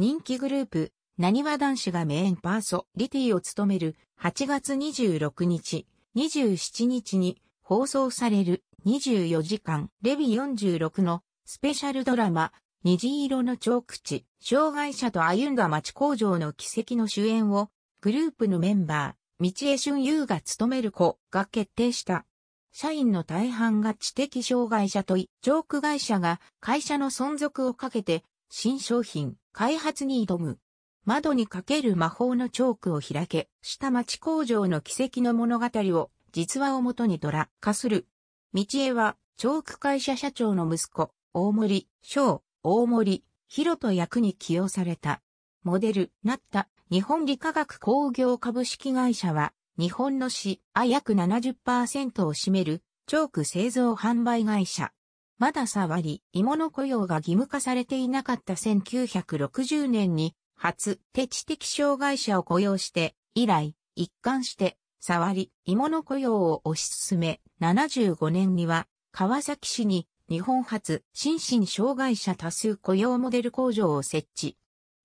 人気グループ、なにわ男子がメインパーソリティを務める8月26日、27日に放送される24時間レビ46のスペシャルドラマ虹色のク口、障害者と歩んだ町工場の奇跡の主演をグループのメンバー、道江俊優が務める子が決定した。社員の大半が知的障害者とい、ジョーク会社が会社の存続をかけて新商品、開発に挑む。窓にかける魔法のチョークを開け、下町工場の奇跡の物語を実話をもとにドラ化する。道江は、チョーク会社社長の息子、大森、翔、大森、広と役に起用された。モデル、なった、日本理化学工業株式会社は、日本の市、あ約70%を占める、チョーク製造販売会社。まだ触り、芋の雇用が義務化されていなかった1960年に、初、手知的障害者を雇用して、以来、一貫して、触り、芋の雇用を推し進め、75年には、川崎市に、日本初、心身障害者多数雇用モデル工場を設置。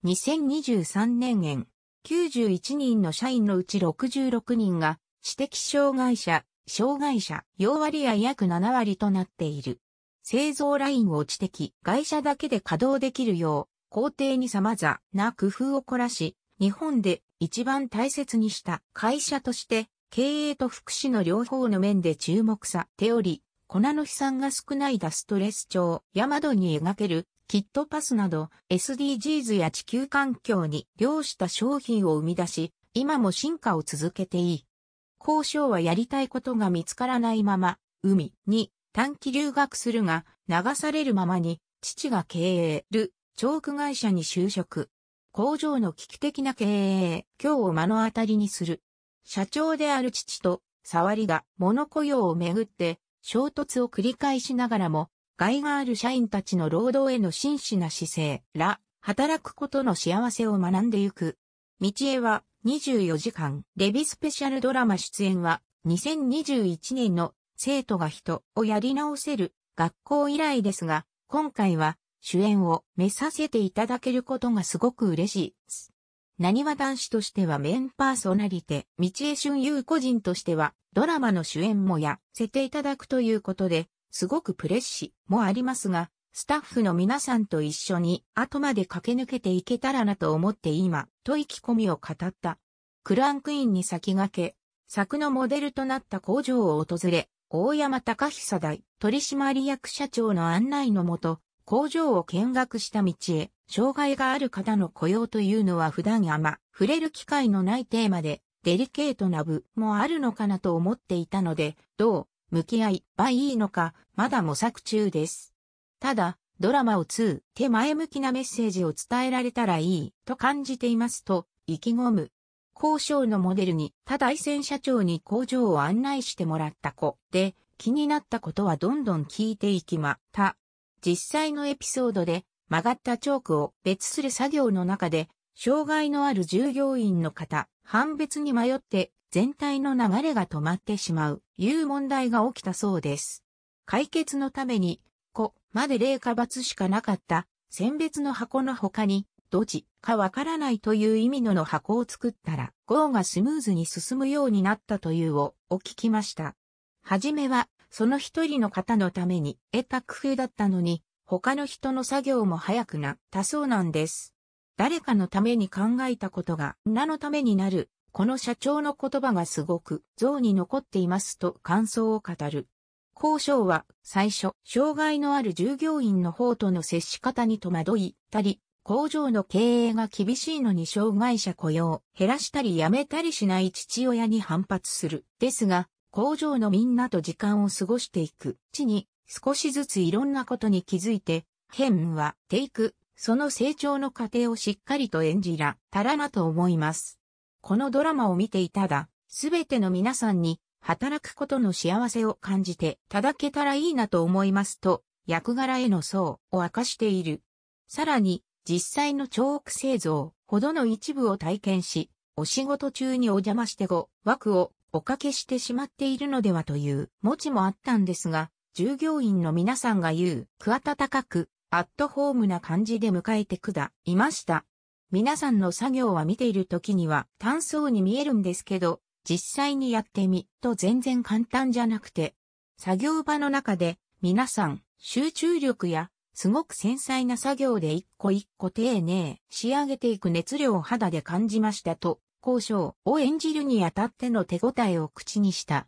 2023年円、91人の社員のうち66人が、知的障害者、障害者、要割合約7割となっている。製造ラインを知的、外車だけで稼働できるよう、工程に様々な工夫を凝らし、日本で一番大切にした会社として、経営と福祉の両方の面で注目さており、粉の飛散が少ないダストレス調山戸に描けるキットパスなど SDGs や地球環境に良した商品を生み出し、今も進化を続けていい。交渉はやりたいことが見つからないまま、海に短期留学するが、流されるままに、父が経営る、チョーク会社に就職。工場の危機的な経営、今日を目の当たりにする。社長である父と、触りが物雇用をめぐって、衝突を繰り返しながらも、害がある社員たちの労働への真摯な姿勢ら、働くことの幸せを学んでゆく。道江は24時間、レビスペシャルドラマ出演は2021年の生徒が人をやり直せる学校以来ですが、今回は主演を目させていただけることがすごく嬉しいです。何は男子としてはメンパーソナリテ、道江俊優個人としてはドラマの主演もやせていただくということで、すごくプレッシもありますが、スタッフの皆さんと一緒に後まで駆け抜けていけたらなと思って今、と意気込みを語った。クランクインに先駆け、作のモデルとなった工場を訪れ、大山隆久大取締役社長の案内のもと、工場を見学した道へ、障害がある方の雇用というのは普段あま、触れる機会のないテーマで、デリケートな部もあるのかなと思っていたので、どう、向き合いばいいのか、まだ模索中です。ただ、ドラマを通、手前向きなメッセージを伝えられたらいい、と感じていますと、意気込む交渉のモデルに、ただい戦社長に工場を案内してもらった子で、気になったことはどんどん聞いていきまた。実際のエピソードで、曲がったチョークを別する作業の中で、障害のある従業員の方、判別に迷って全体の流れが止まってしまう、いう問題が起きたそうです。解決のために、子まで霊下罰しかなかった、選別の箱の他に、どじかわからないという意味のの箱を作ったら、ーがスムーズに進むようになったというを、を聞きました。はじめは、その一人の方のために得た工夫だったのに、他の人の作業も早くなったそうなんです。誰かのために考えたことが、なのためになる、この社長の言葉がすごく、像に残っていますと感想を語る。交渉は、最初、障害のある従業員の方との接し方に戸惑いたり、工場の経営が厳しいのに障害者雇用、減らしたりやめたりしない父親に反発する。ですが、工場のみんなと時間を過ごしていく。地に少しずついろんなことに気づいて、ヘンはテイク、その成長の過程をしっかりと演じら、たらなと思います。このドラマを見ていただ、すべての皆さんに働くことの幸せを感じていただけたらいいなと思いますと、役柄への層を明かしている。さらに、実際のーク製造ほどの一部を体験し、お仕事中にお邪魔してご枠をおかけしてしまっているのではという持ちもあったんですが、従業員の皆さんが言う、く温かく、アットホームな感じで迎えてくだ、いました。皆さんの作業は見ている時には単そうに見えるんですけど、実際にやってみ、と全然簡単じゃなくて、作業場の中で皆さん集中力やすごく繊細な作業で一個一個丁寧仕上げていく熱量を肌で感じましたと、交渉を演じるにあたっての手応えを口にした。